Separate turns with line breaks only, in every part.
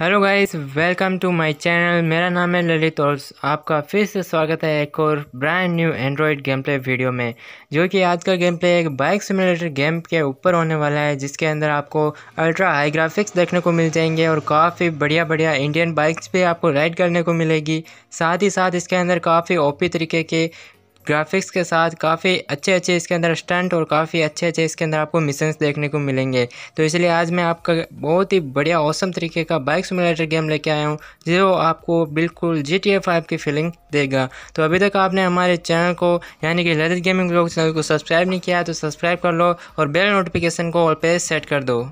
hello guys welcome to my channel मेरा नाम है ललित और आपका फिर से स्वागत है एक और brand new android game play video में जो कि आज का गेम प्ले एक बाइक सिमुलेटर गेम के ऊपर होने वाला है जिसके अंदर आपको अल्ट्रा हाई ग्राफिक्स देखने को मिल जाएंगे और काफ़ी बढ़िया बढ़िया इंडियन बाइक्स भी आपको राइड करने को मिलेगी साथ ही साथ इसके अंदर काफ़ी ओपी तरीके के ग्राफिक्स के साथ काफ़ी अच्छे अच्छे इसके अंदर स्टंट और काफ़ी अच्छे अच्छे इसके अंदर आपको मिशंस देखने को मिलेंगे तो इसलिए आज मैं आपका बहुत ही बढ़िया औसम तरीके का बाइक सिमुलेटर गेम लेके आया हूँ जो आपको बिल्कुल जी टी की फीलिंग देगा तो अभी तक आपने हमारे चैनल को यानी कि ललित गेमिंग ब्लॉग चैनल को सब्सक्राइब नहीं किया तो सब्सक्राइब कर लो और बेल नोटिफिकेशन को और पेज सेट कर दो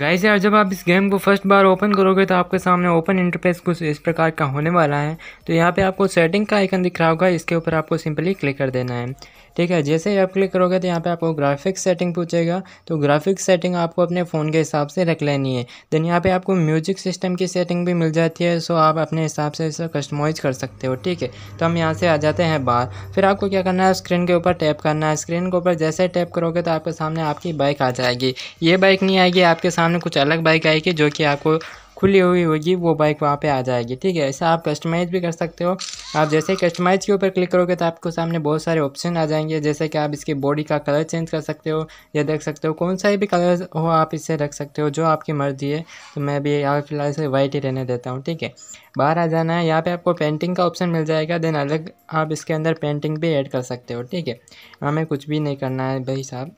गाइस यार जब आप इस गेम को फर्स्ट बार ओपन करोगे तो आपके सामने ओपन इंटरफेस कुछ इस प्रकार का होने वाला है तो यहाँ पे आपको सेटिंग का आइकन दिख रहा होगा इसके ऊपर आपको सिंपली क्लिक कर देना है ठीक है जैसे ही आप क्लिक करोगे तो यहाँ पे आपको ग्राफिक्स सेटिंग पूछेगा तो ग्राफिक्स सेटिंग आपको अपने फ़ोन के हिसाब से रख लेनी है देन यहाँ पे आपको म्यूजिक सिस्टम की सेटिंग भी मिल जाती है सो आप अपने हिसाब से इसे कस्टमाइज कर सकते हो ठीक है तो हम यहाँ से आ जाते हैं बाहर फिर आपको क्या करना है स्क्रीन के ऊपर टैप करना है स्क्रीन के ऊपर जैसे टैप करोगे तो आपके सामने आपकी बाइक आ जाएगी ये बाइक नहीं आएगी आपके सामने सामने कुछ अलग बाइक आएगी जो कि आपको खुली हुई होगी वो बाइक वहाँ पे आ जाएगी ठीक है ऐसा आप कस्टमाइज़ भी कर सकते हो आप जैसे ही कस्टमाइज़ के ऊपर क्लिक करोगे तो आपको सामने बहुत सारे ऑप्शन आ जाएंगे जैसे कि आप इसकी बॉडी का कलर चेंज कर सकते हो या देख सकते हो कौन सा भी कलर हो आप इसे रख सकते हो जो आपकी मर्जी है तो मैं भी यहाँ फिलहाल इसे वाइट ही रहने देता हूँ ठीक है बाहर आ जाना है यहाँ पर आपको पेंटिंग का ऑप्शन मिल जाएगा देन अलग आप इसके अंदर पेंटिंग भी एड कर सकते हो ठीक है हमें कुछ भी नहीं करना है भाई साहब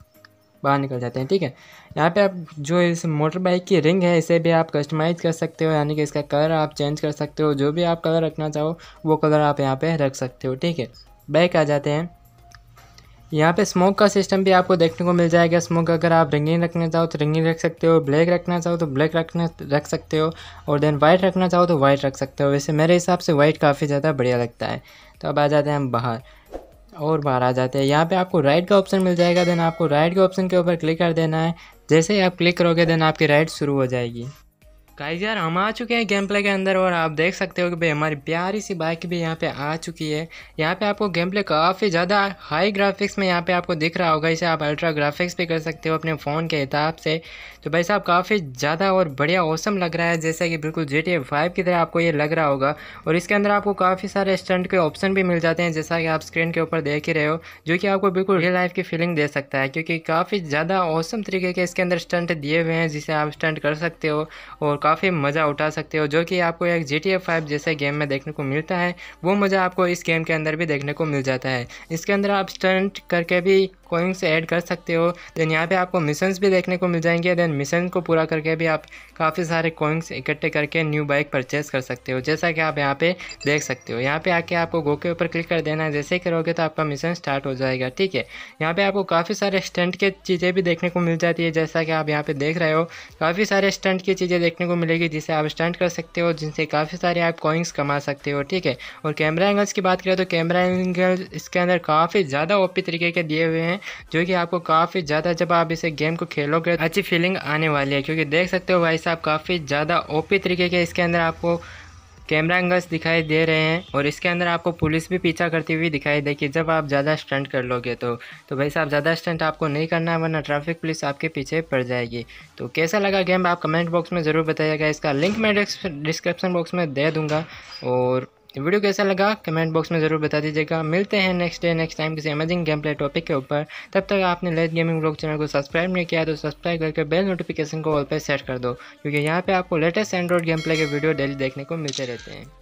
बाहर निकल जाते हैं ठीक है यहाँ पे आप जो इस मोटर बाइक की रिंग है इसे भी आप कस्टमाइज़ कर सकते हो यानी कि इसका कलर आप चेंज कर सकते हो जो भी आप कलर रखना चाहो वो कलर आप यहाँ पर रख सकते हो ठीक है बैक आ जाते हैं यहाँ पे स्मोक का सिस्टम भी आपको देखने को मिल जाएगा स्मोक अगर आप रिंगिंग रखना चाहो तो रिंगिंग रख सकते हो ब्लैक रखना चाहो तो ब्लैक रखना रख सकते हो और देन वाइट रखना चाहो तो वाइट रख सकते हो वैसे मेरे हिसाब से वाइट काफ़ी ज़्यादा बढ़िया लगता है तो अब आ जाते हैं हम बाहर और बाहर आ जाते हैं यहाँ पे आपको राइट का ऑप्शन मिल जाएगा देन आपको राइट के ऑप्शन के ऊपर क्लिक कर देना है जैसे ही आप क्लिक करोगे देन आपकी राइट शुरू हो जाएगी गाइज यार हम आ चुके हैं गेम प्ले के अंदर और आप देख सकते हो कि भाई हमारी प्यारी सी बाइक भी यहाँ पे आ चुकी है यहाँ पे आपको गेम प्ले काफ़ी ज़्यादा हाई ग्राफिक्स में यहाँ पे आपको दिख रहा होगा इसे आप अल्ट्रा ग्राफिक्स भी कर सकते हो अपने फ़ोन के हिसाब से तो भाई साहब काफ़ी ज़्यादा और बढ़िया औसम लग रहा है जैसे कि बिल्कुल जे टी फाइव की तरह आपको ये लग रहा होगा और इसके अंदर आपको काफ़ी सारे स्टंट के ऑप्शन भी मिल जाते हैं जैसा कि आप स्क्रीन के ऊपर देख ही रहे हो जो कि आपको बिल्कुल रियल लाइफ की फीलिंग दे सकता है क्योंकि काफ़ी ज़्यादा औसम तरीके के इसके अंदर स्टंट दिए हुए हैं जिसे आप स्टंट कर सकते हो और काफ़ी मज़ा उठा सकते हो जो कि आपको एक जी टी एफ फाइव जैसे गेम में देखने को मिलता है वो मज़ा आपको इस गेम के अंदर भी देखने को मिल जाता है इसके अंदर आप स्टंट करके भी कोइंग से ऐड कर सकते हो देन यहाँ पे आपको मिशंस भी देखने को मिल जाएंगे देन मिशन को पूरा करके भी आप काफ़ी सारे कोइंग्स इकट्ठे करके न्यू बाइक परचेस कर सकते हो जैसा कि आप यहाँ पे देख सकते हो यहाँ पे आके आपको गो के ऊपर क्लिक कर देना है जैसे करोगे तो आपका मिशन स्टार्ट हो जाएगा ठीक है यहाँ पे आपको काफ़ी सारे स्टंट के चीज़ें भी देखने को मिल जाती है जैसा कि आप यहाँ पे देख रहे हो काफ़ी सारे स्टंट की चीज़ें देखने को मिलेगी जिसे आप स्टंट कर सकते हो जिनसे काफ़ी सारे आप कॉइंग्स कमा सकते हो ठीक है और कैमरा एंगल्स की बात करें तो कैमरा एंगल्स इसके अंदर काफ़ी ज़्यादा ओपी तरीके के दिए हुए हैं जो कि आपको काफ़ी ज़्यादा जब आप इसे गेम को खेलोगे अच्छी फीलिंग आने वाली है क्योंकि देख सकते हो भाई साहब काफ़ी ज़्यादा ओपी तरीके के इसके अंदर आपको कैमरा एंगल्स दिखाई दे रहे हैं और इसके अंदर आपको पुलिस भी पीछा करती हुई दिखाई देगी जब आप ज़्यादा स्टंट कर लोगे तो तो भाई साहब ज़्यादा स्टंट आपको नहीं करना है वरना ट्रैफिक पुलिस आपके पीछे पड़ जाएगी तो कैसा लगा गेम आप कमेंट बॉक्स में ज़रूर बताइएगा इसका लिंक मैं डिस्क्रिप्शन बॉक्स में दे दूँगा और वीडियो कैसा लगा कमेंट बॉक्स में ज़रूर बता दीजिएगा मिलते हैं नेक्स्ट डे नेक्स्ट टाइम किसी अमेजिंग गेम प्ले टॉपिक के ऊपर तब तक आपने लेट गेमिंग ब्लॉग चैनल को सब्सक्राइब नहीं किया तो सब्सक्राइब करके बेल नोटिफिकेशन को ऑल पर सेट कर दो क्योंकि यहाँ पर आपको लेटेस्ट एंड्रॉइड गेम प्ले के वीडियो डेली देखने को मिलते रहते हैं